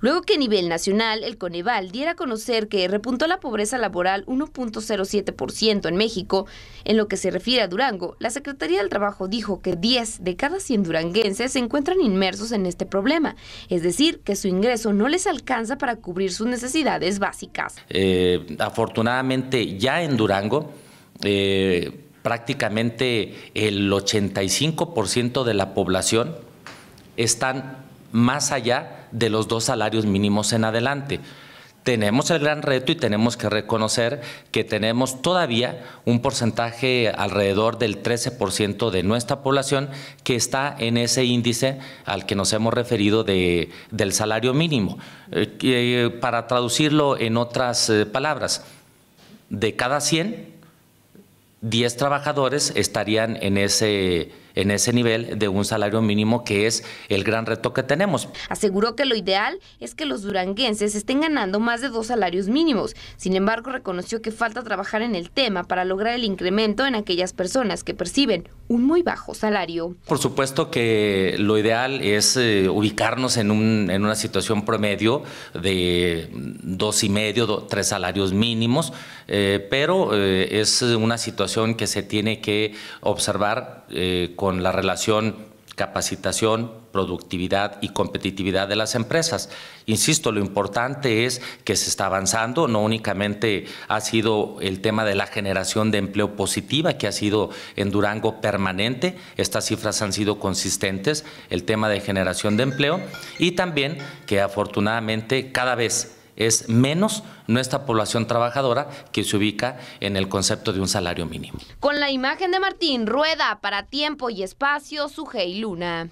Luego que a nivel nacional el Coneval diera a conocer que repuntó la pobreza laboral 1.07% en México, en lo que se refiere a Durango, la Secretaría del Trabajo dijo que 10 de cada 100 duranguenses se encuentran inmersos en este problema, es decir, que su ingreso no les alcanza para cubrir sus necesidades básicas. Eh, afortunadamente ya en Durango, eh, prácticamente el 85% de la población están más allá de los dos salarios mínimos en adelante. Tenemos el gran reto y tenemos que reconocer que tenemos todavía un porcentaje alrededor del 13% de nuestra población que está en ese índice al que nos hemos referido de, del salario mínimo. Eh, eh, para traducirlo en otras eh, palabras, de cada 100, 10 trabajadores estarían en ese en ese nivel de un salario mínimo que es el gran reto que tenemos. Aseguró que lo ideal es que los duranguenses estén ganando más de dos salarios mínimos. Sin embargo, reconoció que falta trabajar en el tema para lograr el incremento en aquellas personas que perciben un muy bajo salario. Por supuesto que lo ideal es eh, ubicarnos en, un, en, una situación promedio de dos y medio, tres salarios mínimos, eh, pero eh, es una situación que se tiene que observar con la relación capacitación, productividad y competitividad de las empresas. Insisto, lo importante es que se está avanzando, no únicamente ha sido el tema de la generación de empleo positiva, que ha sido en Durango permanente, estas cifras han sido consistentes, el tema de generación de empleo, y también que afortunadamente cada vez es menos nuestra población trabajadora que se ubica en el concepto de un salario mínimo. Con la imagen de Martín Rueda para Tiempo y Espacio, Sujei Luna.